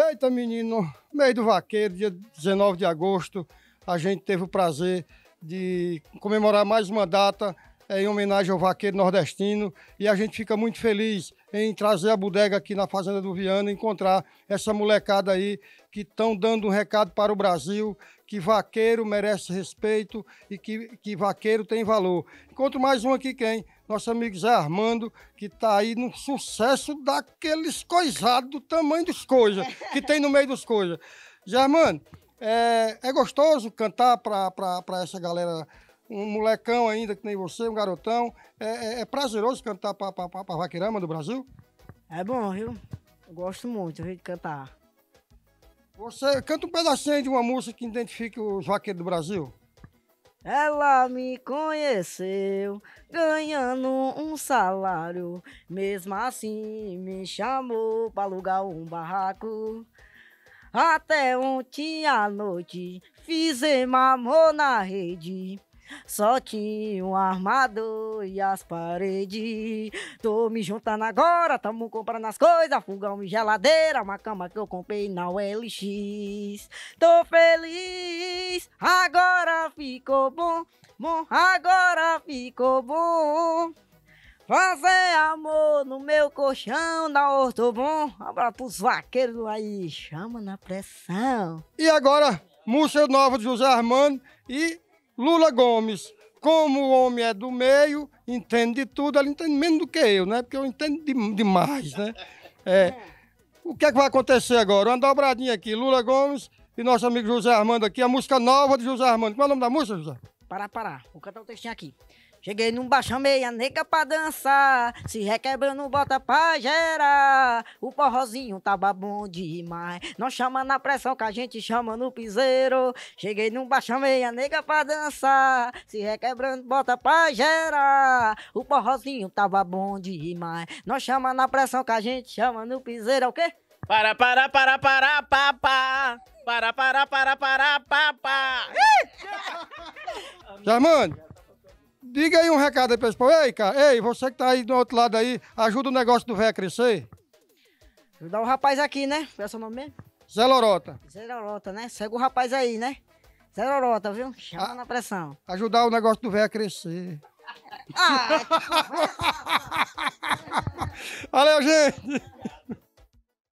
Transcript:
Eita, menino, meio do vaqueiro, dia 19 de agosto, a gente teve o prazer de comemorar mais uma data é, em homenagem ao vaqueiro nordestino e a gente fica muito feliz em trazer a bodega aqui na Fazenda do Viana, encontrar essa molecada aí que estão dando um recado para o Brasil, que vaqueiro merece respeito e que, que vaqueiro tem valor. Encontro mais um aqui, quem? nosso amigo Zé Armando, que está aí num sucesso daqueles coisados do tamanho dos coisas, que tem no meio dos coisas. Zé Armando, é, é gostoso cantar para essa galera, um molecão ainda que nem você, um garotão. É, é, é prazeroso cantar para a vaquerama do Brasil? É bom, viu? gosto muito de cantar. Você canta um pedacinho de uma música que identifique os vaqueiros do Brasil? Ela me conheceu ganhando um salário, mesmo assim me chamou para alugar um barraco. Até ontem à noite fizemos amor na rede. Só tinha um armado e as paredes. Tô me juntando agora, tamo comprando as coisas. Fogão e geladeira, uma cama que eu comprei na OLX. Tô feliz, agora ficou bom. Bom, agora ficou bom. Fazer amor no meu colchão da Ortobon. Abra pros vaqueiros aí, chama na pressão. E agora, música nova de José Armando e Lula Gomes, como o homem é do meio, entende de tudo, ele entende menos do que eu, né? Porque eu entendo demais, né? É. O que é que vai acontecer agora? Uma dobradinha aqui, Lula Gomes e nosso amigo José Armando aqui, a música nova de José Armando. Qual é o nome da música, José? Pará, Pará. Vou cantar o um textinho aqui. Cheguei num baixão meia nega pra dançar, se requebrando bota pra gerar. O porrozinho tava bom demais, não chama na pressão que a gente chama no piseiro. Cheguei num baixão meia nega pra dançar, se requebrando bota pra gerar. O porrozinho tava bom demais, não chama na pressão que a gente chama no piseiro, é o quê? Para, para, para, para, papá. Para, para, para, para, papá. Germano! Diga aí um recado aí, pessoal. Ei, cara, ei, você que tá aí do outro lado aí, ajuda o negócio do véio a crescer. Ajudar o rapaz aqui, né? Qual é o seu nome mesmo? Zé Lorota. Zé Lorota, né? Segue o rapaz aí, né? Zé Lorota, viu? Chama ah. na pressão. Ajudar o negócio do véio a crescer. Ah, Valeu, gente!